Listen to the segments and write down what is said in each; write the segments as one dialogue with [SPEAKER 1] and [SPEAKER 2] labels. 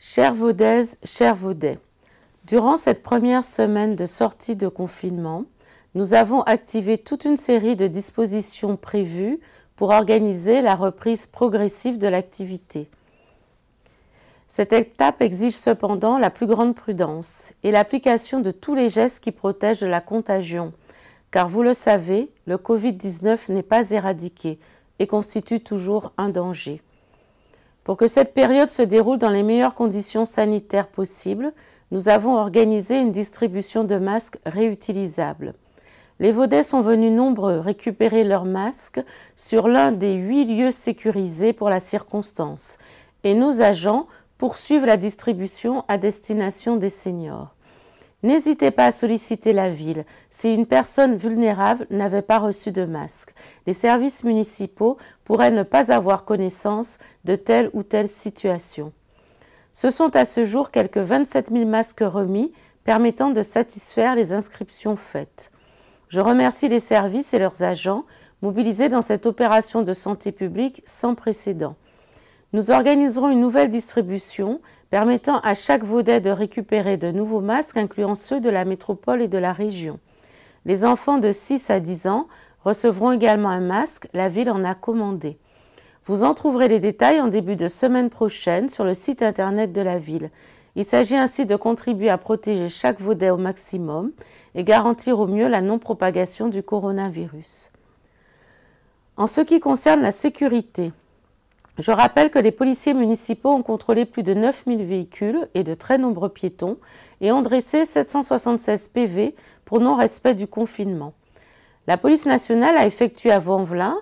[SPEAKER 1] Chers Vaudaises, chers Vaudais, durant cette première semaine de sortie de confinement, nous avons activé toute une série de dispositions prévues pour organiser la reprise progressive de l'activité. Cette étape exige cependant la plus grande prudence et l'application de tous les gestes qui protègent de la contagion, car vous le savez, le Covid-19 n'est pas éradiqué et constitue toujours un danger. Pour que cette période se déroule dans les meilleures conditions sanitaires possibles, nous avons organisé une distribution de masques réutilisables. Les Vaudais sont venus nombreux récupérer leurs masques sur l'un des huit lieux sécurisés pour la circonstance et nos agents poursuivent la distribution à destination des seniors. N'hésitez pas à solliciter la ville si une personne vulnérable n'avait pas reçu de masque. Les services municipaux pourraient ne pas avoir connaissance de telle ou telle situation. Ce sont à ce jour quelques 27 000 masques remis permettant de satisfaire les inscriptions faites. Je remercie les services et leurs agents mobilisés dans cette opération de santé publique sans précédent. Nous organiserons une nouvelle distribution permettant à chaque Vaudet de récupérer de nouveaux masques incluant ceux de la métropole et de la région. Les enfants de 6 à 10 ans recevront également un masque, la ville en a commandé. Vous en trouverez les détails en début de semaine prochaine sur le site internet de la ville. Il s'agit ainsi de contribuer à protéger chaque Vaudet au maximum et garantir au mieux la non-propagation du coronavirus. En ce qui concerne la sécurité, je rappelle que les policiers municipaux ont contrôlé plus de 9000 véhicules et de très nombreux piétons et ont dressé 776 PV pour non-respect du confinement. La police nationale a effectué à Vanvelin,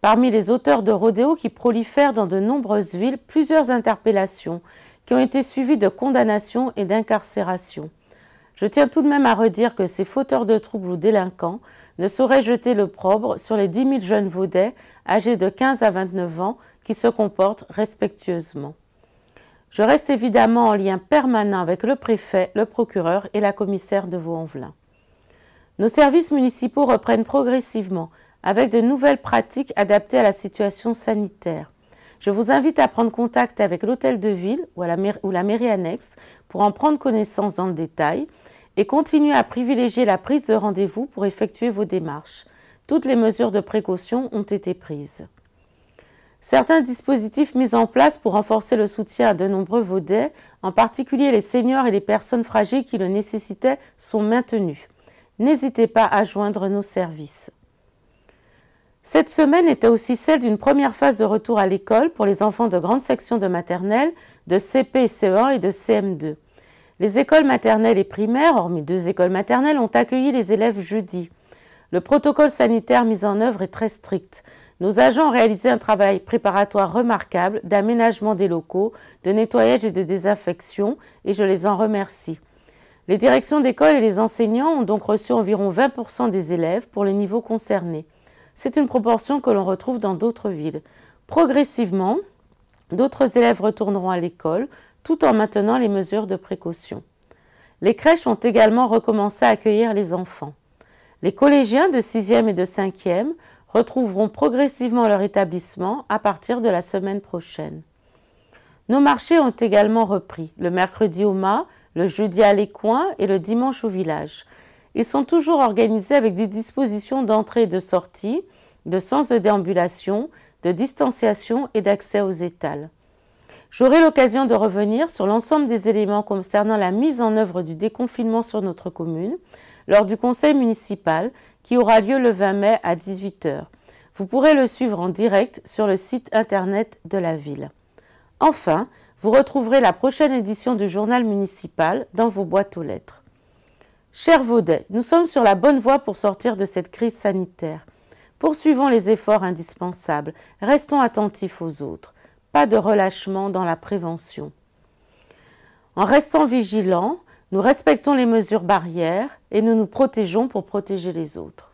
[SPEAKER 1] parmi les auteurs de rodéos qui prolifèrent dans de nombreuses villes, plusieurs interpellations qui ont été suivies de condamnations et d'incarcérations. Je tiens tout de même à redire que ces fauteurs de troubles ou délinquants ne sauraient jeter l'opprobre sur les 10 000 jeunes Vaudets âgés de 15 à 29 ans qui se comportent respectueusement. Je reste évidemment en lien permanent avec le préfet, le procureur et la commissaire de vaud en velin Nos services municipaux reprennent progressivement avec de nouvelles pratiques adaptées à la situation sanitaire. Je vous invite à prendre contact avec l'hôtel de ville ou, la mairie, annexe pour en prendre connaissance dans le détail et continuer à privilégier la prise de rendez-vous pour effectuer vos démarches. Toutes les mesures de précaution ont été prises. Certains dispositifs mis en place pour renforcer le soutien à de nombreux Vaudets, en particulier les seniors et les personnes fragiles qui le nécessitaient, sont maintenus. N'hésitez pas à joindre nos services. Cette semaine était aussi celle d'une première phase de retour à l'école pour les enfants de grande section de maternelle, de CP et CE1 et de CM2. Les écoles maternelles et primaires, hormis deux écoles maternelles, ont accueilli les élèves jeudi. Le protocole sanitaire mis en œuvre est très strict. Nos agents ont réalisé un travail préparatoire remarquable d'aménagement des locaux, de nettoyage et de désinfection, et je les en remercie. Les directions d'école et les enseignants ont donc reçu environ 20% des élèves pour les niveaux concernés. C'est une proportion que l'on retrouve dans d'autres villes. Progressivement, d'autres élèves retourneront à l'école tout en maintenant les mesures de précaution. Les crèches ont également recommencé à accueillir les enfants. Les collégiens de 6e et de 5e retrouveront progressivement leur établissement à partir de la semaine prochaine. Nos marchés ont également repris, le mercredi au mât, le jeudi à coins et le dimanche au village. Ils sont toujours organisés avec des dispositions d'entrée et de sortie, de sens de déambulation, de distanciation et d'accès aux étals. J'aurai l'occasion de revenir sur l'ensemble des éléments concernant la mise en œuvre du déconfinement sur notre commune lors du conseil municipal qui aura lieu le 20 mai à 18h. Vous pourrez le suivre en direct sur le site internet de la ville. Enfin, vous retrouverez la prochaine édition du journal municipal dans vos boîtes aux lettres. Cher Vaudet, nous sommes sur la bonne voie pour sortir de cette crise sanitaire. Poursuivons les efforts indispensables, restons attentifs aux autres, pas de relâchement dans la prévention. En restant vigilants, nous respectons les mesures barrières et nous nous protégeons pour protéger les autres.